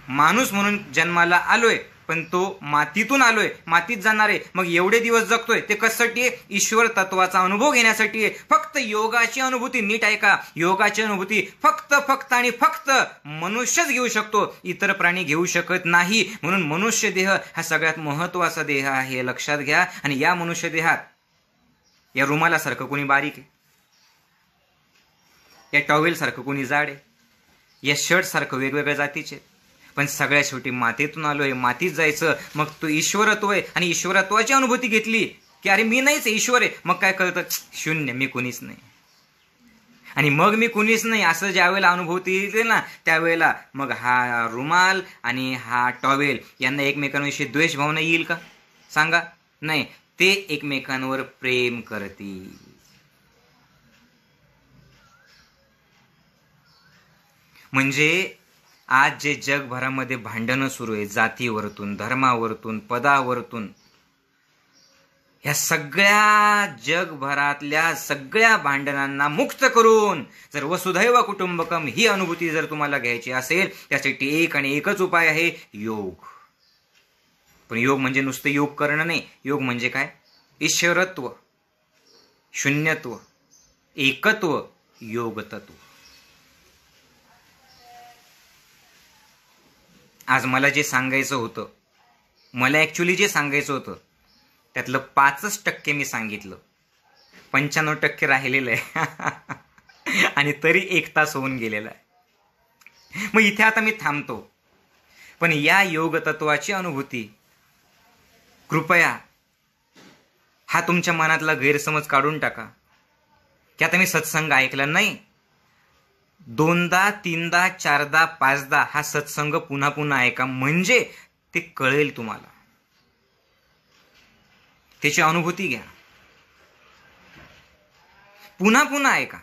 माणूस म्हणून जन्माला आलोय पण तो मातीतून आलोय मातीत जाणार आहे मग एवढे दिवस जगतोय ते कशासाठी आहे ईश्वर तत्वाचा अनुभव घेण्यासाठी आहे फक्त योगाची अनुभूती नीट आहे का योगाची अनुभूती फक्त फक्त आणि फक्त मनुष्यच घेऊ शकतो इतर प्राणी घेऊ शकत नाही म्हणून मनुष्य देह हा सगळ्यात महत्वाचा देह आहे लक्षात घ्या आणि या मनुष्य देहात या रुमालासारखं कोणी बारीक आहे या टॉवेल सारखं कोणी जाड आहे या सारखं वेगवेगळ्या जातीचे आहेत पण सगळ्या शेवटी मातेतून आलोय मातीत जायचं मग तो ईश्वरत्व आहे आणि ईश्वरत्वाची अनुभूती घेतली की अरे मी नाहीच ईश्वर आहे मग काय कळतं शून्य मी कोणीच नाही आणि मग मी कुणीच नाही असं ज्यावेळेला अनुभूती येते ना त्यावेळेला मग हा रुमाल आणि हा टॉवेल यांना एकमेकांविषयी द्वेष भावना येईल का सांगा नाही ते एकमेकांवर प्रेम करतील म्हणजे आज जे जगभरामध्ये भांडणं सुरू आहे जातीवरतून धर्मावरतून पदावरतून ह्या सगळ्या जगभरातल्या सगळ्या भांडणांना मुक्त करून जर वसुधैव कुटुंबकम ही अनुभूती जर तुम्हाला घ्यायची असेल त्यासाठी एक आणि एकच उपाय आहे योग पण योग म्हणजे नुसतं योग करणं नाही योग म्हणजे काय ईश्वरत्व शून्यत्व एकत्व योगतत्व आज मला जे सांगायचं होतं मला ॲक्च्युली जे सांगायचं होतं त्यातलं पाचच टक्के मी सांगितलं पंच्याण्णव टक्के राहिलेलं आहे *laughs* आणि तरी एक तास होऊन गेलेला आहे मग इथे आता मी थांबतो पण या तत्वाची अनुभूती कृपया हा तुमच्या मनातला गैरसमज काढून टाका की आता मी सत्संग ऐकला नाही दोनदा तीनदा चारदा पाचदा हा सत्संग पुन्हा पुन्हा ऐका म्हणजे ते कळेल तुम्हाला त्याची अनुभूती घ्या पुन्हा पुन्हा ऐका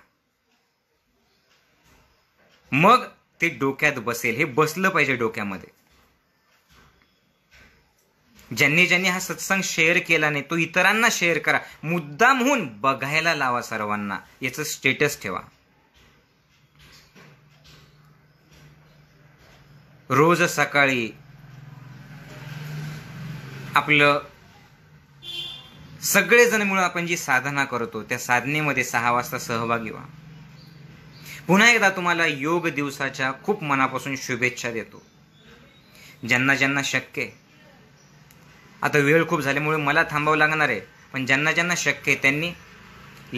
मग ते डोक्यात बसेल हे बसलं पाहिजे डोक्यामध्ये ज्यांनी ज्यांनी हा सत्संग शेअर केला नाही तो इतरांना शेअर करा मुद्दामहून बघायला लावा सर्वांना याचं स्टेटस ठेवा रोज सकाळी आपलं सगळेजण मिळून आपण जी साधना करतो त्या साधनेमध्ये सहा वाजता सहभागी व्हा पुन्हा एकदा तुम्हाला योग दिवसाच्या खूप मनापासून शुभेच्छा देतो ज्यांना ज्यांना शक्य आता वेळ खूप झाल्यामुळे मला थांबावं लागणार आहे पण ज्यांना ज्यांना शक्य आहे त्यांनी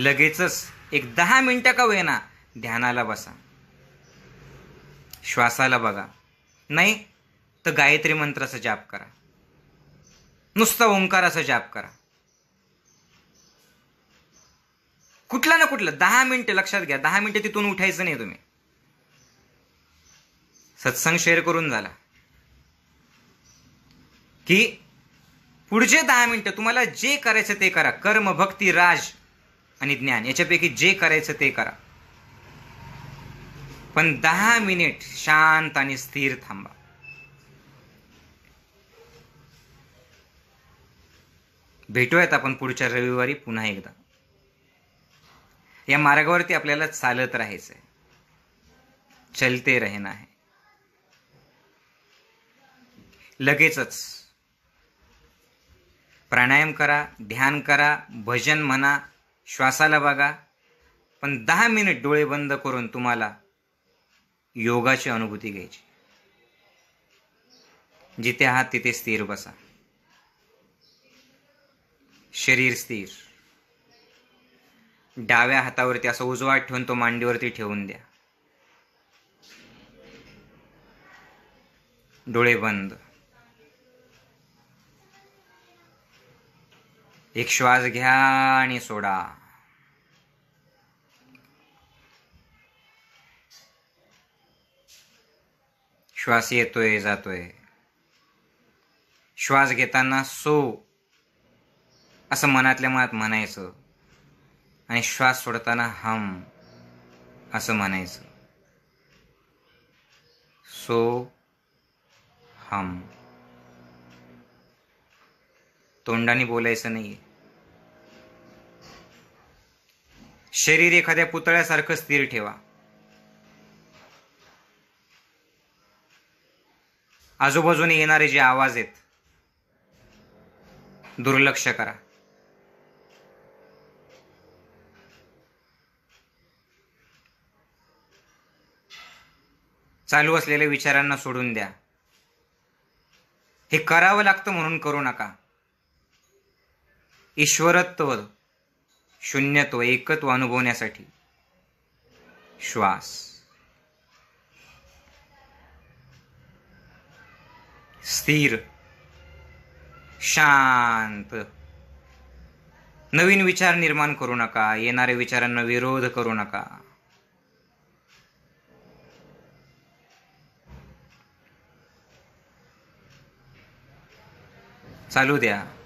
लगेचच एक दहा मिनटं का वेना ध्यानाला बसा श्वासाला बघा नाही तर गायत्री मंत्राचा जाप करा नुसता ओंकाराचा जाप करा कुठला ना कुठलं दहा मिनिटं लक्षात घ्या दहा मिनिटं तिथून उठायचं नाही तुम्ही सत्संग शेअर करून झाला की पुढचे दहा मिनिटं तुम्हाला जे करायचं ते करा कर्म भक्ती राज आणि ज्ञान याच्यापैकी जे करायचं ते करा पण दहा मिनिट शांत आणि स्थिर थांबा भेटूयात आपण पुढच्या रविवारी पुन्हा एकदा या मार्गावरती आपल्याला चालत राहायचंय चलते रहना आहे लगेचच प्राणायाम करा ध्यान करा भजन म्हणा श्वासाला बघा पण दहा मिनिट डोळे बंद करून तुम्हाला योगाची अनुभूती घ्यायची जिथे आहात तिथे स्थिर बसा शरीर स्थिर डाव्या हातावरती असा उजवा ठेवून तो मांडीवरती ठेवून द्या डोळे बंद एक श्वास घ्या आणि सोडा श्वास येतोय जातोय श्वास घेताना सो असं मनातल्या मनात म्हणायचं आणि श्वास सोडताना हम असं म्हणायचं सो हम तोंडाने बोलायचं नाही शरीर एखाद्या पुतळ्यासारखं स्थिर ठेवा आजूबाजूने येणारे जे आवाज आहेत दुर्लक्ष करा चालू असलेल्या विचारांना सोडून द्या हे करावं लागतं म्हणून करू नका ईश्वरत्व शून्यत्व एकत्व अनुभवण्यासाठी श्वास स्थिर शांत नवीन विचार निर्माण करू नका येणाऱ्या विचारांना विरोध करू नका चालू द्या